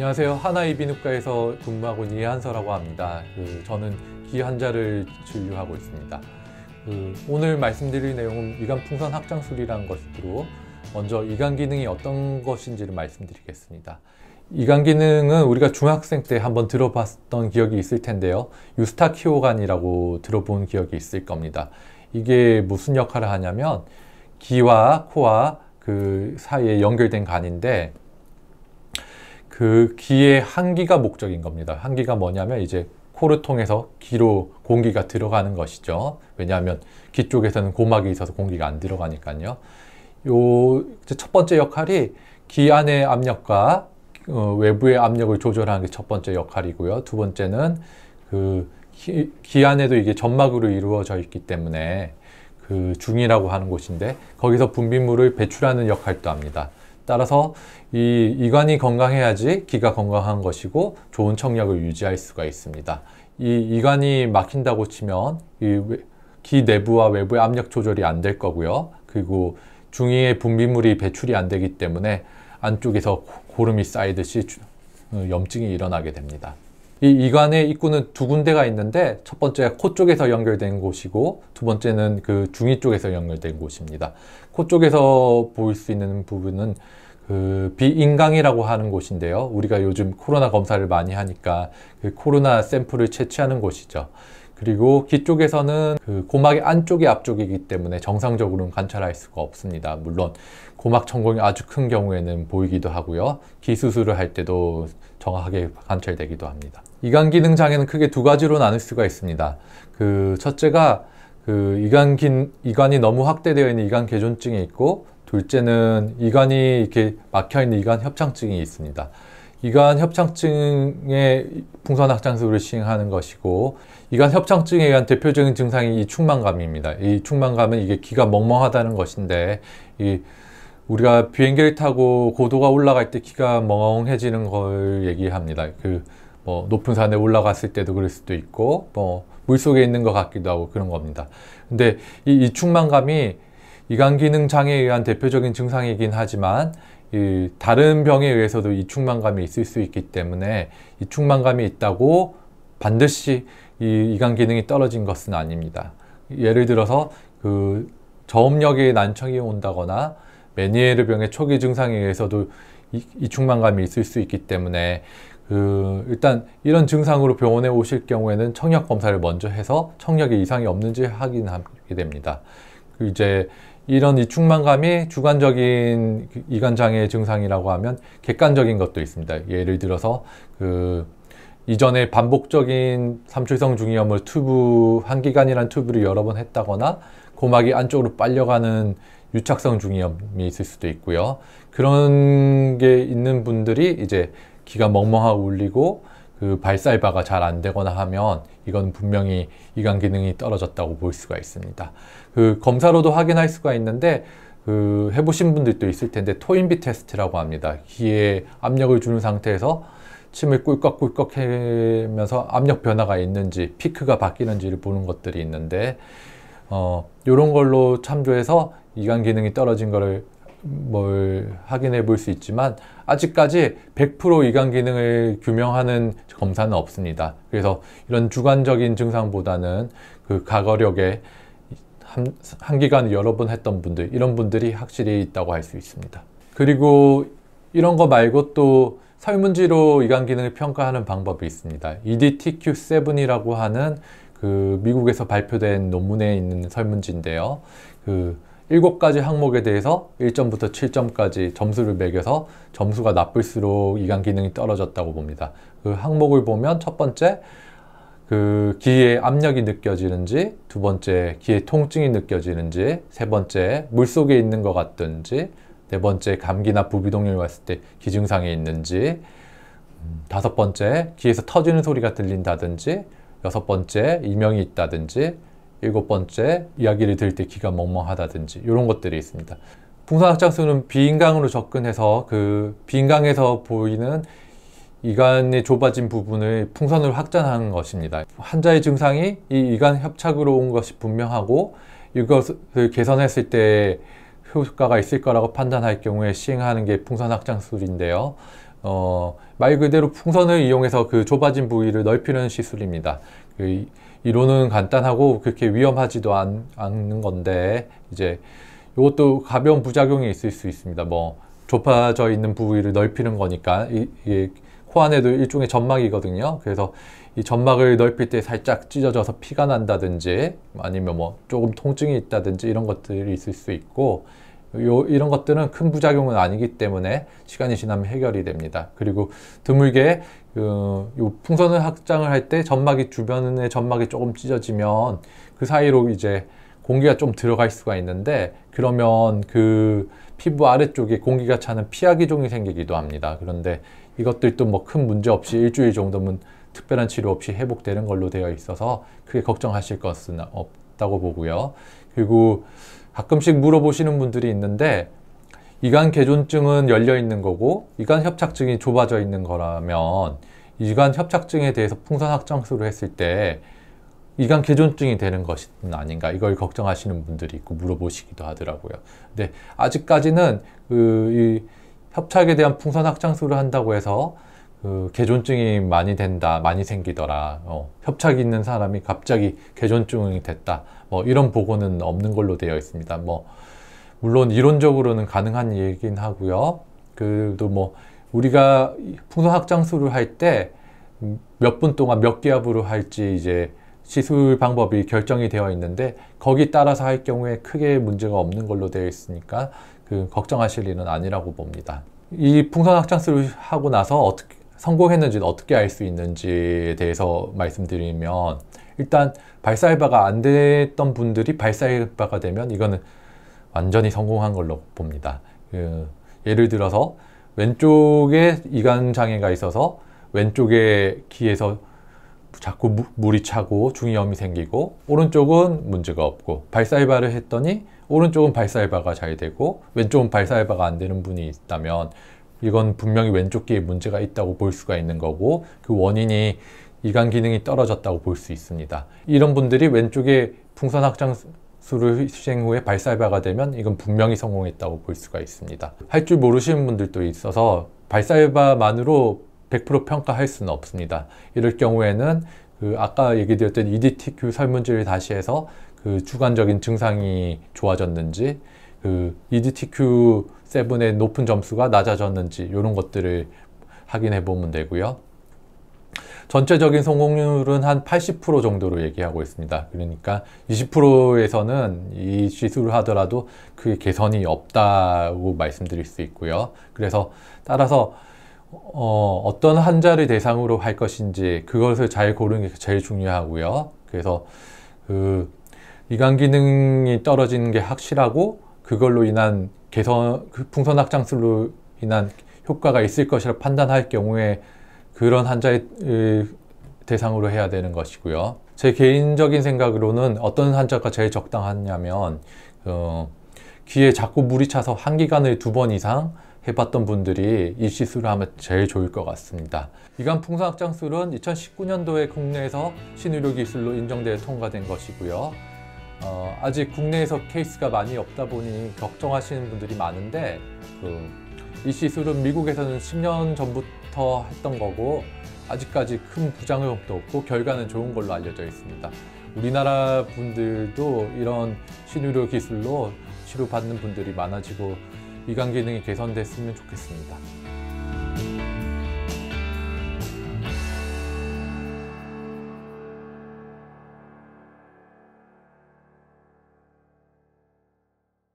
안녕하세요. 하나이비누과에서 근무하고 있는 이한서라고 합니다. 그 저는 귀 환자를 진료하고 있습니다. 그 오늘 말씀드릴 내용은 이간풍선 확장술이라는 것으로 먼저 이간 기능이 어떤 것인지를 말씀드리겠습니다. 이간 기능은 우리가 중학생 때 한번 들어봤던 기억이 있을 텐데요. 유스타키오간이라고 들어본 기억이 있을 겁니다. 이게 무슨 역할을 하냐면 귀와 코와 그 사이에 연결된 간인데 그 귀의 한기가 목적인 겁니다. 한기가 뭐냐면 이제 코를 통해서 귀로 공기가 들어가는 것이죠. 왜냐하면 귀 쪽에서는 고막이 있어서 공기가 안 들어가니까요. 요첫 번째 역할이 귀 안의 압력과 어, 외부의 압력을 조절하는 게 첫 번째 역할이고요. 두 번째는 그 귀, 안에도 이게 점막으로 이루어져 있기 때문에 그 중이라고 하는 곳인데 거기서 분비물을 배출하는 역할도 합니다. 따라서 이 이관이 건강해야지 기가 건강한 것이고 좋은 청력을 유지할 수가 있습니다. 이 이관이 막힌다고 치면 기 내부와 외부의 압력 조절이 안 될 거고요. 그리고 중이의 분비물이 배출이 안 되기 때문에 안쪽에서 고름이 쌓이듯이 어, 염증이 일어나게 됩니다. 이 이관의 입구는 두 군데가 있는데 첫번째코 쪽에서 연결된 곳이고 두 번째는 그 중이 쪽에서 연결된 곳입니다. 코 쪽에서 보일 수 있는 부분은 그 비인강이라고 하는 곳인데요. 우리가 요즘 코로나 검사를 많이 하니까 그 코로나 샘플을 채취하는 곳이죠. 그리고 귀 쪽에서는 그 고막의 안쪽이 앞쪽이기 때문에 정상적으로는 관찰할 수가 없습니다. 물론 고막 천공이 아주 큰 경우에는 보이기도 하고요. 귀 수술을 할 때도 정확하게 관찰되기도 합니다. 이간 기능 장애는 크게 두 가지로 나눌 수가 있습니다. 그 첫째가 그 이간 긴 이간이 너무 확대되어 있는 이간 개존증이 있고 둘째는 이간이 이렇게 막혀 있는 이간 협착증이 있습니다. 이간 협착증의 풍선 확장습을 시행하는 것이고 이간 협착증에 의한 대표적인 증상이 이 충만감입니다. 이 충만감은 이게 귀가 멍멍하다는 것인데 이 우리가 비행기를 타고 고도가 올라갈 때 귀가 멍해지는 걸 얘기합니다. 그 뭐 높은 산에 올라갔을 때도 그럴 수도 있고 뭐 물속에 있는 것 같기도 하고 그런 겁니다. 근데 이, 이 충만감이 이간 기능 장애에 의한 대표적인 증상이긴 하지만 이 다른 병에 의해서도 이충만감이 있을 수 있기 때문에 이충만감이 있다고 반드시 이 이간 기능이 떨어진 것은 아닙니다. 예를 들어서 그 저음력의 난청이 온다거나 메니에르 병의 초기 증상에 의해서도 이, 이충만감이 있을 수 있기 때문에 그 일단 이런 증상으로 병원에 오실 경우에는 청력 검사를 먼저 해서 청력에 이상이 없는지 확인하게 됩니다. 그 이제 이런 이 충만감이 주관적인 이간장애 증상이라고 하면 객관적인 것도 있습니다. 예를 들어서 그 이전에 반복적인 삼출성 중이염을 튜브 한 기간이란 튜브를 여러 번 했다거나 고막이 안쪽으로 빨려가는 유착성 중이염이 있을 수도 있고요. 그런 게 있는 분들이 이제 귀가 멍멍하고 울리고 그 발살바가 잘 안 되거나 하면 이건 분명히 이간 기능이 떨어졌다고 볼 수가 있습니다. 그 검사로도 확인할 수가 있는데 그 해보신 분들도 있을 텐데 토인비 테스트라고 합니다. 귀에 압력을 주는 상태에서 침을 꿀꺽꿀꺽 하면서 압력 변화가 있는지 피크가 바뀌는지를 보는 것들이 있는데 어, 이런 걸로 참조해서 이간 기능이 떨어진 것을 뭘 확인해 볼 수 있지만 아직까지 100% 이간 기능을 규명하는 검사는 없습니다. 그래서 이런 주관적인 증상보다는 그 가거력에 한, 한 기간 여러 번 했던 분들 이런 분들이 확실히 있다고 할 수 있습니다. 그리고 이런 거 말고 또 설문지로 이간 기능을 평가하는 방법이 있습니다. EDTQ7이라고 하는 그 미국에서 발표된 논문에 있는 설문지인데요. 그 7가지 항목에 대해서 1점부터 7점까지 점수를 매겨서 점수가 나쁠수록 이간 기능이 떨어졌다고 봅니다. 그 항목을 보면 첫 번째 그 기의 압력이 느껴지는지 두 번째 기의 통증이 느껴지는지 세 번째 물속에 있는 것 같든지 네 번째 감기나 부비동염이 왔을 때 기증상이 있는지 음, 다섯 번째 귀에서 터지는 소리가 들린다든지 여섯 번째 이명이 있다든지 일곱 번째, 이야기를 들을 때 귀가 멍멍하다든지 이런 것들이 있습니다. 풍선확장수는 비인강으로 접근해서 그 비인강에서 보이는 이간이 좁아진 부분을 풍선을 확장한 것입니다. 환자의 증상이 이 이간 협착으로 온 것이 분명하고 이것을 개선했을 때 효과가 있을 거라고 판단할 경우에 시행하는 게 풍선 확장술인데요. 어, 말 그대로 풍선을 이용해서 그 좁아진 부위를 넓히는 시술입니다. 그 이론은 간단하고 그렇게 위험하지도 않, 않는 건데 이제 이것도 가벼운 부작용이 있을 수 있습니다. 뭐 좁아져 있는 부위를 넓히는 거니까 이, 이코 안에도 일종의 점막이거든요. 그래서 이 점막을 넓힐 때 살짝 찢어져서 피가 난다든지 아니면 뭐 조금 통증이 있다든지 이런 것들이 있을 수 있고 요, 이런 것들은 큰 부작용은 아니기 때문에 시간이 지나면 해결이 됩니다. 그리고 드물게 그, 요 풍선을 확장을 할 때 점막이 주변에 점막이 조금 찢어지면 그 사이로 이제 공기가 좀 들어갈 수가 있는데 그러면 그 피부 아래쪽에 공기가 차는 피하기종이 생기기도 합니다. 그런데 이것들도 뭐 큰 문제 없이 일주일 정도면 특별한 치료 없이 회복되는 걸로 되어 있어서 크게 걱정하실 것은 없다고 보고요. 그리고 가끔씩 물어보시는 분들이 있는데 이간 개존증은 열려 있는 거고 이간 협착증이 좁아져 있는 거라면 이간 협착증에 대해서 풍선 확장수로 했을 때 이간 개존증이 되는 것은 아닌가 이걸 걱정하시는 분들이 있고 물어보시기도 하더라고요. 근데 아직까지는 그 협착에 대한 풍선 확장수를 한다고 해서 그 개존증이 많이 된다 많이 생기더라 어, 협착 이 있는 사람이 갑자기 개존증이 됐다 뭐 이런 보고는 없는 걸로 되어 있습니다 뭐 물론 이론적으로는 가능한 얘긴 하고요 그래도 뭐 우리가 풍선 확장술을 할 때 몇 분 동안 몇 기압으로 할지 이제 시술 방법이 결정이 되어 있는데 거기 따라서 할 경우에 크게 문제가 없는 걸로 되어 있으니까 그 걱정하실 일은 아니라고 봅니다 이 풍선 확장술을 하고 나서 어떻게 성공했는지는 어떻게 알 수 있는지에 대해서 말씀드리면 일단 발사알바가 안 됐던 분들이 발사알바가 되면 이거는 완전히 성공한 걸로 봅니다. 그 예를 들어서 왼쪽에 이간 장애가 있어서 왼쪽에 귀에서 자꾸 물이 차고 중이염이 생기고 오른쪽은 문제가 없고 발사알바를 했더니 오른쪽은 발사알바가 잘 되고 왼쪽은 발사알바가 안 되는 분이 있다면 이건 분명히 왼쪽 귀에 문제가 있다고 볼 수가 있는 거고 그 원인이 이간 기능이 떨어졌다고 볼 수 있습니다. 이런 분들이 왼쪽에 풍선 확장 수를 시행 후에 발사해바가 되면 이건 분명히 성공했다고 볼 수가 있습니다. 할 줄 모르시는 분들도 있어서 발사해바만으로100% 평가할 수는 없습니다. 이럴 경우에는 그 아까 얘기드렸던 EDTQ 설문지를 다시 해서 그 주관적인 증상이 좋아졌는지 그 EDTQ7의 높은 점수가 낮아졌는지 이런 것들을 확인해 보면 되고요. 전체적인 성공률은 한 80% 정도로 얘기하고 있습니다. 그러니까 20%에서는 이 시술을 하더라도 그게 개선이 없다고 말씀드릴 수 있고요. 그래서 따라서 어, 어떤 환자를 대상으로 할 것인지 그것을 잘 고르는 게 제일 중요하고요. 그래서 그 이간 기능이 떨어지는 게 확실하고 그걸로 인한 개선, 그 풍선 확장술로 인한 효과가 있을 것이라 판단할 경우에 그런 환자의 대상으로 해야 되는 것이고요. 제 개인적인 생각으로는 어떤 환자가 제일 적당하냐면 어, 귀에 자꾸 물이 차서 한 기간에 두번 이상 해봤던 분들이 이 시술을 하면 제일 좋을 것 같습니다. 이간 풍선 확장술은 2019년도에 국내에서 신의료 기술로 인정돼 통과된 것이고요. 어, 아직 국내에서 케이스가 많이 없다 보니 걱정하시는 분들이 많은데 그이 시술은 미국에서는 10년 전부터 했던 거고 아직까지 큰 부작용도 없고 결과는 좋은 걸로 알려져 있습니다. 우리나라 분들도 이런 신의료 기술로 치료받는 분들이 많아지고 위관 기능이 개선됐으면 좋겠습니다.